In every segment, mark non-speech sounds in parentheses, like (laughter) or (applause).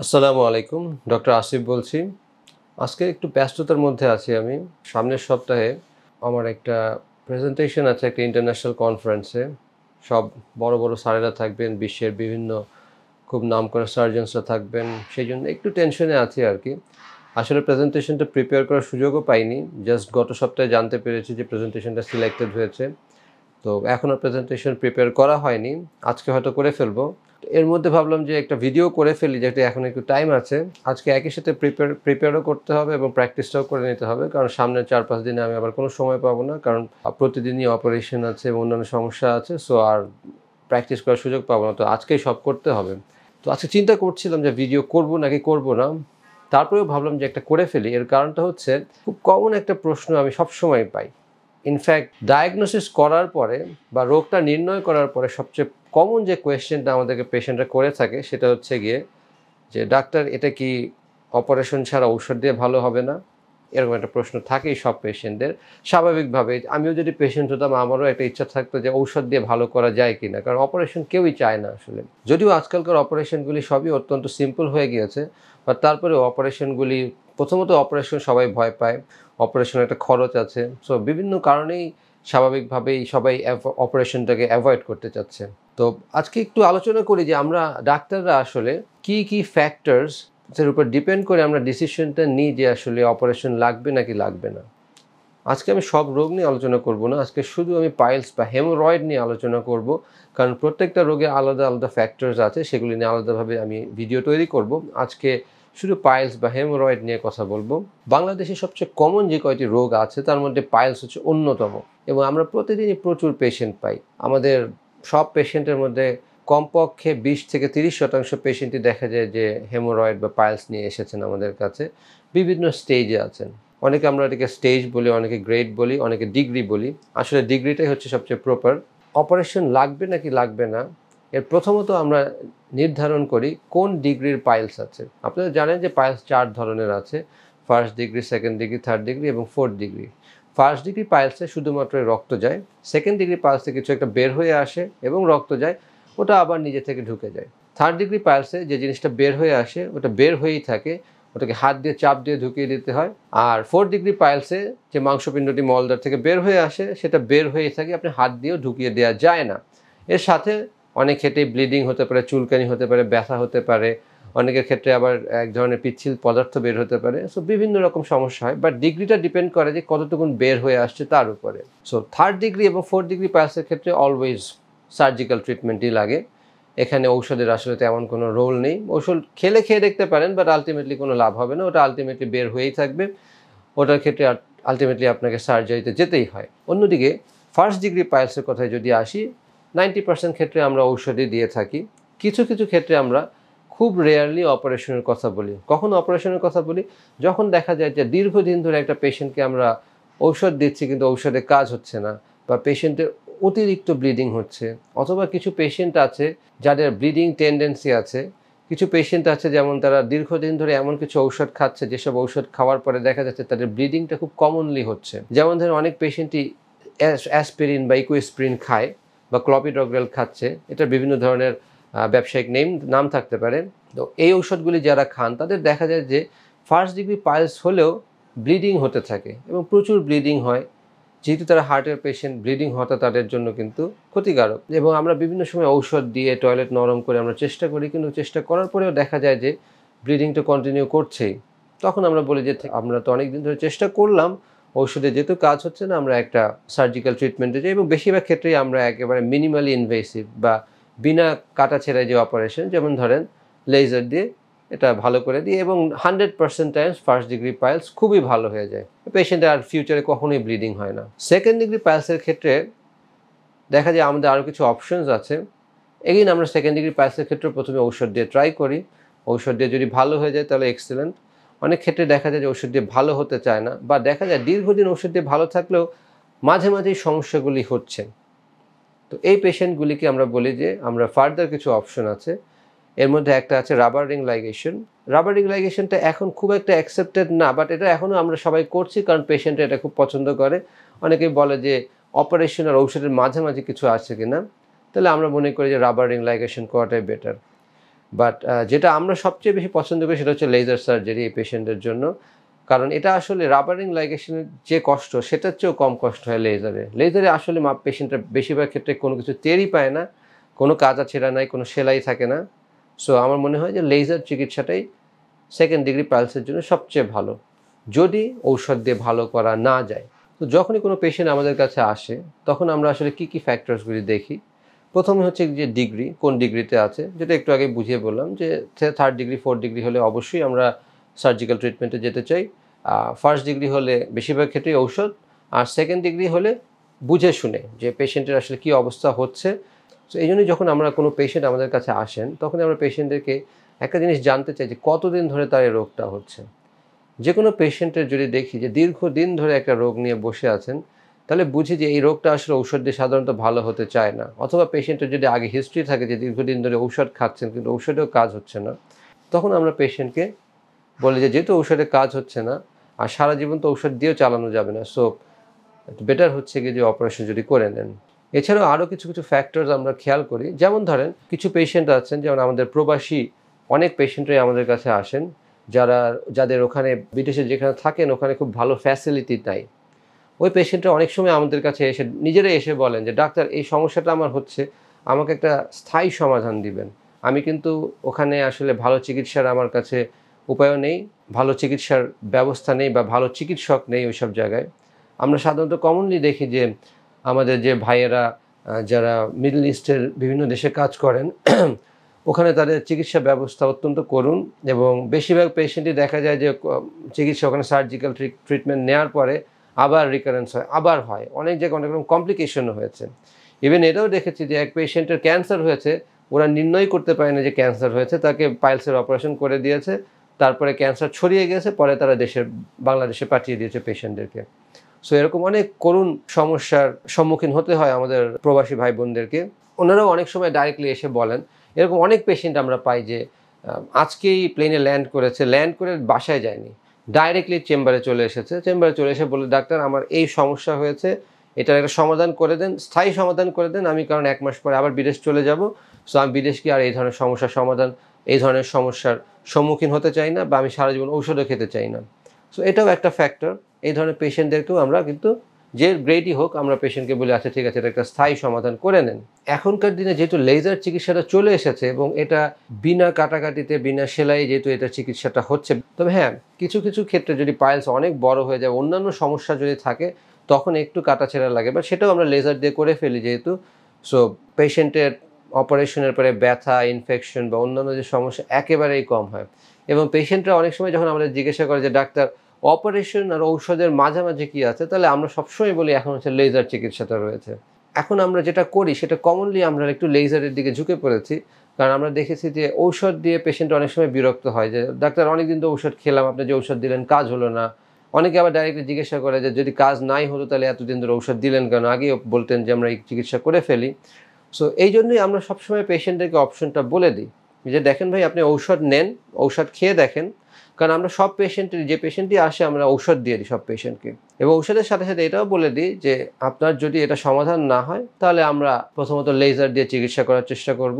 আসসালামু আলাইকুম ডক্টর আসিফ বলছি আজকে একটু ব্যস্ততার মধ্যে আছি আমি সামনের সপ্তাহে আমার একটা প্রেজেন্টেশন আছে একটা ইন্টারন্যাশনাল কনফারেন্সে সব বড় বড় স্যারেরা থাকবেন বিশ্বের বিভিন্ন খুব নাম করা সার্জেন্সরা থাকবেন সেই জন্য একটু টেনশনে আছি আর কি আসলে প্রেজেন্টেশনটা প্রিপেয়ার করার সুযোগও পাইনি জাস্ট গত সপ্তাহে জানতে পেরেছি যে প্রেজেন্টেশনটা সিলেক্টেড হয়েছে তো এখনও প্রেজেন্টেশন প্রিপেয়ার করা হয়নি আজকে হয়তো করে ফেলবো এর মধ্যে ভাবলাম যে একটা ভিডিও করে ফেলি যেটা এখন একটু টাইম আছে আজকে একই সাথে প্রিপেয়ার প্রিপেয়ারও করতে হবে এবং প্র্যাকটিসটাও করে নিতে হবে কারণ সামনে চার পাঁচ দিনে আমি আবার কোনো সময় পাবো না কারণ প্রতিদিনই অপারেশন আছে এবং অন্যান্য সমস্যা আছে সো আর প্র্যাকটিস করার সুযোগ পাবো না তো আজকেই সব করতে হবে তো আজকে চিন্তা করছিলাম যে ভিডিও করব নাকি করব না তারপরেও ভাবলাম যে একটা করে ফেলি এর কারণটা হচ্ছে খুব কমন একটা প্রশ্ন আমি সবসময় পাই ইনফ্যাক্ট ডায়াগনোসিস করার পরে বা রোগটা নির্ণয় করার পরে সবচেয়ে কমন যে কোয়েশ্চেনটা আমাদেরকে পেশেন্টরা করে থাকে সেটা হচ্ছে গিয়ে যে ডাক্তার এটা কি অপারেশন ছাড়া ঔষধ দিয়ে ভালো হবে না এরকম একটা প্রশ্ন থাকেই সব পেশেন্টদের স্বাভাবিকভাবে আমিও যদি পেশেন্ট হতাম আমারও একটা ইচ্ছা থাকতো যে ঔষধ দিয়ে ভালো করা যায় কি না কারণ অপারেশন কেউই চায় না আসলে যদিও আজকালকার অপারেশনগুলি সবই অত্যন্ত সিম্পল হয়ে গিয়েছে বা তারপরেও অপারেশনগুলি প্রথমত অপারেশন সবাই ভয় পায় অপারেশনের একটা খরচ আছে সো বিভিন্ন কারণেই স্বাভাবিকভাবেই সবাই অপারেশনটাকে অ্যাভয়েড করতে চাচ্ছে তো আজকে একটু আলোচনা করি যে আমরা ডাক্তাররা আসলে কি কি ফ্যাক্টরস এর উপর ডিপেন্ড করে আমরা ডিসিশনটা নিই যে আসলে অপারেশন লাগবে নাকি লাগবে না আজকে আমি সব রোগ নিয়ে আলোচনা করব না আজকে শুধু আমি পাইলস বা হেমোরয়েড নিয়ে আলোচনা করব কারণ প্রত্যেকটা রোগে আলাদা আলাদা ফ্যাক্টরস আছে সেগুলি নিয়ে আলাদাভাবে আমি ভিডিও তৈরি করব আজকে শুধু পাইলস বা হেমোরয়েড নিয়ে কথা বলবো বাংলাদেশে সবচেয়ে কমন যে কয়টি রোগ আছে তার মধ্যে পাইলস হচ্ছে অন্যতম এবং আমরা প্রতিদিনই প্রচুর পেশেন্ট পাই আমাদের সব পেশেন্টের মধ্যে কমপক্ষে বিশ থেকে তিরিশ শতাংশ পেশেন্টই দেখা যায় যে হেমোরয়েড বা পাইলস নিয়ে এসেছেন আমাদের কাছে বিভিন্ন স্টেজে আছেন অনেকে আমরা এটাকে স্টেজ বলি অনেকে গ্রেড বলি অনেকে ডিগ্রি বলি আসলে ডিগ্রিটাই হচ্ছে সবচেয়ে প্রপার অপারেশন লাগবে নাকি লাগবে না এর প্রথমত আমরা নির্ধারণ করি কোন ডিগ্রির পাইলস আছে আপনারা জানেন যে পাইলস চার ধরনের আছে first degree second degree third degree এবং ফোর্থ ডিগ্রি ফার্স্ট ডিগ্রি পাইলসে শুধুমাত্র রক্ত যায় সেকেন্ড ডিগ্রি পাইলসে কিছু একটা বের হয়ে আসে এবং রক্ত যায় ওটা আবার নিজে থেকে ঢুকে যায় থার্ড ডিগ্রি পাইলসে যে জিনিসটা বের হয়ে আসে ওটা বের হয়েই থাকে ওটাকে হাত দিয়ে চাপ দিয়ে ঢুকিয়ে দিতে হয় আর ফোর ডিগ্রি পাইলসে যে মাংসপিণ্ডটি মলদার থেকে বের হয়ে আসে সেটা বের হয়েই থাকে আপনি হাত দিয়েও ঢুকিয়ে দেওয়া যায় না এর সাথে অনেক ক্ষেত্রেই ব্লিডিং হতে পারে চুলকানি হতে পারে ব্যথা হতে পারে অনেকের ক্ষেত্রে আবার এক ধরনের পিচ্ছিল পদার্থ বের হতে পারে সো বিভিন্ন রকম সমস্যা হয় বাট ডিগ্রিটা ডিপেন্ড করে যে কতটুকুন বের হয়ে আসছে তার উপরে সো থার্ড ডিগ্রি এবং ফোর্থ ডিগ্রি পালসের ক্ষেত্রে অলওয়েজ সার্জিক্যাল ট্রিটমেন্টই লাগে এখানে ঔষধের আসলে তেমন কোনো রোল নেই ওষুধ খেলে খেয়ে দেখতে পারেন বাট আলটিমেটলি কোনো লাভ হবে না ওটা আলটিমেটলি বের হয়েই থাকবে ওটার ক্ষেত্রে আলটিমেটলি আপনাকে সার্জারিতে যেতেই হয় অন্যদিকে ফার্স্ট ডিগ্রি পাইলসের কথায় যদি আসি নাইনটি পার্সেন্ট ক্ষেত্রে আমরা ঔষধই দিয়ে থাকি কিছু কিছু ক্ষেত্রে আমরা খুব রেয়ারলি অপারেশনের কথা বলি কখন অপারেশনের কথা বলি যখন দেখা যায় যে দীর্ঘদিন ধরে একটা পেশেন্টকে আমরা ঔষধ দিচ্ছি কিন্তু ঔষধে কাজ হচ্ছে না বা পেশেন্টের অতিরিক্ত ব্লিডিং হচ্ছে অথবা কিছু পেশেন্ট আছে যাদের ব্লিডিং টেন্ডেন্সি আছে কিছু পেশেন্ট আছে যেমন তারা দীর্ঘদিন ধরে এমন কিছু ঔষধ খাচ্ছে যেসব ঔষধ খাওয়ার পরে দেখা যাচ্ছে তাদের ব্লিডিংটা খুব কমনলি হচ্ছে যেমন ধরেন অনেক পেশেন্টই অ্যাসপিরিন বা ইকুইস্প্রিন খায় বা ক্লপিডগ্রেল খাচ্ছে এটা বিভিন্ন ধরনের ব্যবসায়িক নেম নাম থাকতে পারে তো এই ঔষধগুলি যারা খান তাদের দেখা যায় যে ফার্স্ট ডিগ্রি পাইলস হলেও ব্লিডিং হতে থাকে এবং প্রচুর ব্লিডিং হয় যেহেতু তারা হার্টের পেশেন্ট ব্লিডিং হওয়াটা তাদের জন্য কিন্তু ক্ষতিকারক এবং আমরা বিভিন্ন সময় ঔষধ দিয়ে টয়লেট নরম করে আমরা চেষ্টা করি কিন্তু চেষ্টা করার পরেও দেখা যায় যে ব্লিডিংটা কন্টিনিউ করছেই তখন আমরা বলি যে আমরা তো অনেক দিন ধরে চেষ্টা করলাম ঔষধে যেহেতু কাজ হচ্ছে না আমরা একটা সার্জিক্যাল ট্রিটমেন্টে যাই এবং বেশিরভাগ ক্ষেত্রেই আমরা একেবারে মিনিমালি ইনভেসিভ বা বিনা কাটা ছেড়ে যে অপারেশন যেমন ধরেন লেজার দিয়ে এটা ভালো করে দিই এবং hundred percent times first degree piles খুবই ভালো হয়ে যায় পেশেন্টের আর ফিউচারে কখনোই ব্লিডিং হয় না সেকেন্ড ডিগ্রি পাইলসের ক্ষেত্রে দেখা যায় আমাদের আরও কিছু অপশনস আছে এগেইন আমরা সেকেন্ড ডিগ্রি পাইলসের ক্ষেত্রে প্রথমে ঔষধ দিয়ে ট্রাই করি ঔষধ দিয়ে যদি ভালো হয়ে যায় তাহলে এক্সেলেন্ট অনেক ক্ষেত্রে দেখা যায় যে ওষুধ দিয়ে ভালো হতে চায় না বা দেখা যায় দীর্ঘদিন ওষুধ দিয়ে ভালো থাকলেও মাঝে মাঝেই সমস্যাগুলি হচ্ছে তো এই পেশেন্টগুলিকে আমরা বলি যে আমরা ফার্দার কিছু অপশন আছে এর মধ্যে একটা আছে rubber ring ligation rubber ring লাইগেশনটা এখন খুব একটা অ্যাকসেপ্টেড না বাট এটা এখনও আমরা সবাই করছি কারণ পেশেন্ট এটা খুব পছন্দ করে অনেকেই বলে যে অপারেশন আর ঔষধের মাঝামাঝি কিছু আছে কি না তাহলে আমরা মনে করি যে রাবার রিং লাইগেশন করাটাই বেটার বাট যেটা আমরা সবচেয়ে বেশি পছন্দ করি সেটা হচ্ছে লেজার সার্জারি এই পেশেন্টের জন্য কারণ এটা আসলে রাবারিং লাইগেশনের যে কষ্ট সেটার চেয়েও কম কষ্ট হয় লেজারে লেজারে আসলে পেশেন্টরা বেশিরভাগ ক্ষেত্রে কোনো কিছু তেরই পায় না কোনো কাজা ছেঁড়া নাই কোনো সেলাই থাকে না সো আমার মনে হয় যে লেজার চিকিৎসাটাই সেকেন্ড ডিগ্রি পালসের জন্য সবচেয়ে ভালো যদি ঔষধ দিয়ে ভালো করা না যায় তো যখনই কোনো পেশেন্ট আমাদের কাছে আসে তখন আমরা আসলে কি কি ফ্যাক্টরসগুলি দেখি প্রথমে হচ্ছে যে ডিগ্রি কোন ডিগ্রিতে আছে যেটা একটু আগে বুঝিয়ে বললাম যে থার্ড ডিগ্রি ফোর্থ ডিগ্রি হলে অবশ্যই আমরা সার্জিক্যাল ট্রিটমেন্টে যেতে চাই ফার্স্ট ডিগ্রি হলে বেশিরভাগ ক্ষেত্রেই ঔষধ আর সেকেন্ড ডিগ্রি হলে বুঝে শুনে যে পেশেন্টের আসলে কি অবস্থা হচ্ছে তো এই জন্যই যখন আমরা কোনো পেশেন্ট আমাদের কাছে আসেন তখন আমরা পেশেন্টদেরকে একটা জিনিস জানতে চাই যে কতদিন ধরে তার এই রোগটা হচ্ছে যে কোনো পেশেন্টের যদি দেখি যে দীর্ঘদিন ধরে একটা রোগ নিয়ে বসে আছেন তাহলে বুঝি যে এই রোগটা আসলে ঔষধ দিয়ে সাধারণত ভালো হতে চায় না অথবা পেশেন্টের যদি আগে হিস্ট্রি থাকে যে দীর্ঘদিন ধরে ঔষধ খাচ্ছেন কিন্তু ঔষধেও কাজ হচ্ছে না তখন আমরা পেশেন্টকে বলে যে যেহেতু ঔষধে কাজ হচ্ছে না আর সারা জীবন তো ঔষধ দিয়েও চালানো যাবে না সো বেটার হচ্ছে গিয়ে যে অপারেশন যদি করে নেন এছাড়াও আরও কিছু কিছু ফ্যাক্টরস আমরা খেয়াল করি যেমন ধরেন কিছু পেশেন্ট আছেন যেমন আমাদের প্রবাসী অনেক পেশেন্টরাই আমাদের কাছে আসেন যারা যাদের ওখানে বিদেশে যেখানে থাকেন ওখানে খুব ভালো ফ্যাসিলিটি নাই ওই পেশেন্টরা অনেক সময় আমাদের কাছে এসে নিজেরাই এসে বলেন যে ডাক্তার এই সমস্যাটা আমার হচ্ছে আমাকে একটা স্থায়ী সমাধান দিবেন আমি কিন্তু ওখানে আসলে ভালো চিকিৎসার আমার কাছে উপায়ও নেই ভালো চিকিৎসার ব্যবস্থা নেই বা ভালো চিকিৎসক নেই ওইসব জায়গায় আমরা সাধারণত কমনলি দেখি যে আমাদের যে ভাইয়েরা যারা মিডল ইস্টের বিভিন্ন দেশে কাজ করেন (clears throat) ওখানে তাদের চিকিৎসা ব্যবস্থা অত্যন্ত করুন এবং বেশিরভাগ পেশেন্টই দেখা যায় যে চিকিৎসা ওখানে সার্জিক্যাল ট্রিটমেন্ট নেওয়ার পরে আবার রিকারেন্স হয় আবার হয় অনেক জায়গায় অনেক রকম কমপ্লিকেশনও হয়েছে ইভেন এটাও দেখেছি যে এক পেশেন্টের ক্যান্সার হয়েছে ওরা নির্ণয় করতে পারে না যে ক্যান্সার হয়েছে তাকে পাইলসের অপারেশন করে দিয়েছে তারপরে ক্যান্সার ছড়িয়ে গেছে পরে তারা দেশের বাংলাদেশে পাঠিয়ে দিয়েছে পেশেন্টদেরকে সো এরকম অনেক করুণ সমস্যার সম্মুখীন হতে হয় আমাদের প্রবাসী ভাই বোনদেরকে ওনারাও অনেক সময় ডাইরেক্টলি এসে বলেন এরকম অনেক পেশেন্ট আমরা পাই যে আজকেই প্লেনে ল্যান্ড করেছে ল্যান্ড করে বাসায় যায়নি ডাইরেক্টলি চেম্বারে চলে এসেছে চেম্বারে চলে এসে বলে ডাক্তার আমার এই সমস্যা হয়েছে এটার একটা সমাধান করে দেন স্থায়ী সমাধান করে দেন আমি কারণ এক মাস পরে আবার বিদেশ চলে যাব সো আমি বিদেশকে আর এই ধরনের সমস্যার সমাধান এই ধরনের সমস্যার সম্মুখীন হতে চাই না বা আমি সারা জীবন ঔষধও খেতে চাই না সো এটাও একটা ফ্যাক্টর এই ধরনের পেশেন্টদেরকেও আমরা কিন্তু যে গ্রেডই হোক আমরা পেশেন্টকে বলি আচ্ছা ঠিক আছে এটা একটা স্থায়ী সমাধান করে নেন এখনকার দিনে যেহেতু লেজার চিকিৎসাটা চলে এসেছে এবং এটা বিনা কাটাকাটিতে বিনা সেলাই যেহেতু এটা চিকিৎসাটা হচ্ছে তবে হ্যাঁ কিছু কিছু ক্ষেত্রে যদি পাইলস অনেক বড় হয়ে যায় অন্যান্য সমস্যা যদি থাকে তখন একটু কাটা ছেঁড়া লাগে বা সেটাও আমরা লেজার দিয়ে করে ফেলি যেহেতু সো পেশেন্টের অপারেশনের পরে ব্যথা ইনফেকশন বা অন্যান্য যে সমস্যা একেবারেই কম হয় এবং পেশেন্টরা অনেক সময় যখন আমাদের জিজ্ঞাসা করে যে ডাক্তার অপারেশন আর ঔষধের মাঝামাঝি কী আছে তাহলে আমরা সবসময় বলি এখন হচ্ছে লেজার চিকিৎসাটা রয়েছে এখন আমরা যেটা করি সেটা কমনলি আমরা একটু লেজারের দিকে ঝুঁকে পড়েছি কারণ আমরা দেখেছি যে ঔষধ দিয়ে পেশেন্ট অনেক সময় বিরক্ত হয় যে ডাক্তার অনেকদিন তো ঔষধ খেলাম আপনি যে ঔষধ দিলেন কাজ হলো না অনেকে আবার ডাইরেক্টলি জিজ্ঞাসা করে যে যদি কাজ নাই হতো তাহলে এতদিন ধরে ঔষধ দিলেন কেন আগেও বলতেন যে আমরা এই চিকিৎসা করে ফেলি সো এই জন্যই আমরা সবসময় পেশেন্টদেরকে অপশনটা বলে দিই যে দেখেন ভাই আপনি ঔষধ নেন ঔষধ খেয়ে দেখেন কারণ আমরা সব পেশেন্টের যে পেশেন্টই আসে আমরা ঔষধ দিয়ে দিই সব পেশেন্টকে এবং ঔষধের সাথে সাথে এটাও বলে দিই যে আপনার যদি এটা সমাধান না হয় তাহলে আমরা প্রথমত লেজার দিয়ে চিকিৎসা করার চেষ্টা করব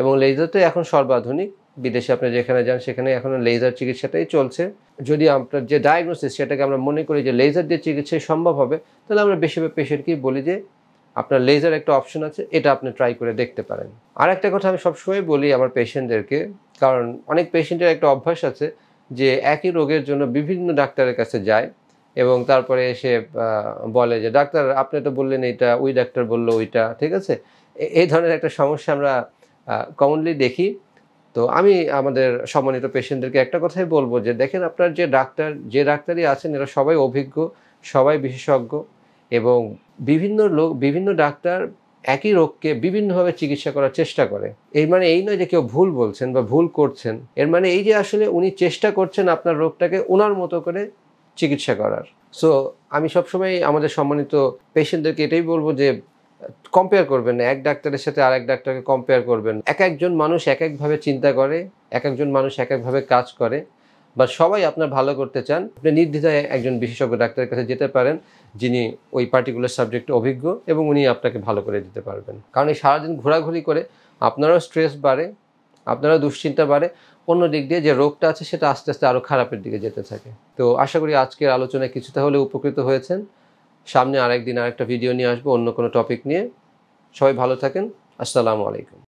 এবং লেজার তো এখন সর্বাধুনিক বিদেশে আপনি যেখানে যান সেখানে এখন লেজার চিকিৎসাটাই চলছে যদি আপনার যে ডায়াগনোসিস সেটাকে আমরা মনে করি যে লেজার দিয়ে চিকিৎসা সম্ভব হবে তাহলে আমরা বেশিরভাগ পেশেন্টকেই বলি যে আপনার লেজার একটা অপশন আছে এটা আপনি ট্রাই করে দেখতে পারেন আর একটা কথা আমি সবসময় বলি আমার পেশেন্টদেরকে কারণ অনেক পেশেন্টের একটা অভ্যাস আছে যে একই রোগের জন্য বিভিন্ন ডাক্তারের কাছে যায় এবং তারপরে এসে বলে যে ডাক্তার আপনি তো বললেন এটা ওই ডাক্তার বললো ওইটা ঠিক আছে এই ধরনের একটা সমস্যা আমরা কমনলি দেখি তো আমি আমাদের সম্মানিত পেশেন্টদেরকে একটা কথাই বলবো যে দেখেন আপনার যে ডাক্তার যে ডাক্তারই আছেন এরা সবাই অভিজ্ঞ সবাই বিশেষজ্ঞ এবং বিভিন্ন লোক বিভিন্ন ডাক্তার একই রোগকে বিভিন্নভাবে চিকিৎসা করার চেষ্টা করে এর মানে এই নয় যে কেউ ভুল বলছেন বা ভুল করছেন এর মানে এই যে আসলে উনি চেষ্টা করছেন আপনার রোগটাকে ওনার মতো করে চিকিৎসা করার সো আমি সবসময় আমাদের সম্মানিত পেশেন্টদেরকে এটাই বলবো যে কম্পেয়ার করবেন না এক ডাক্তারের সাথে আর এক ডাক্তারকে কম্পেয়ার করবেন এক একজন মানুষ এক একভাবে চিন্তা করে এক একজন মানুষ এক একভাবে কাজ করে বা সবাই আপনার ভালো করতে চান আপনি নির্দ্বিধায় একজন বিশেষজ্ঞ ডাক্তারের কাছে যেতে পারেন যিনি ওই পার্টিকুলার সাবজেক্টে অভিজ্ঞ এবং উনি আপনাকে ভালো করে দিতে পারবেন কারণ এই সারাদিন ঘোরাঘুরি করে আপনারও স্ট্রেস বাড়ে আপনারও দুশ্চিন্তা বাড়ে অন্য দিক দিয়ে যে রোগটা আছে সেটা আস্তে আস্তে আরও খারাপের দিকে যেতে থাকে তো আশা করি আজকের আলোচনায় কিছুটা হলে উপকৃত হয়েছেন সামনে আরেকদিন আরেকটা ভিডিও নিয়ে আসবো অন্য কোনো টপিক নিয়ে সবাই ভালো থাকেন আসসালামু আলাইকুম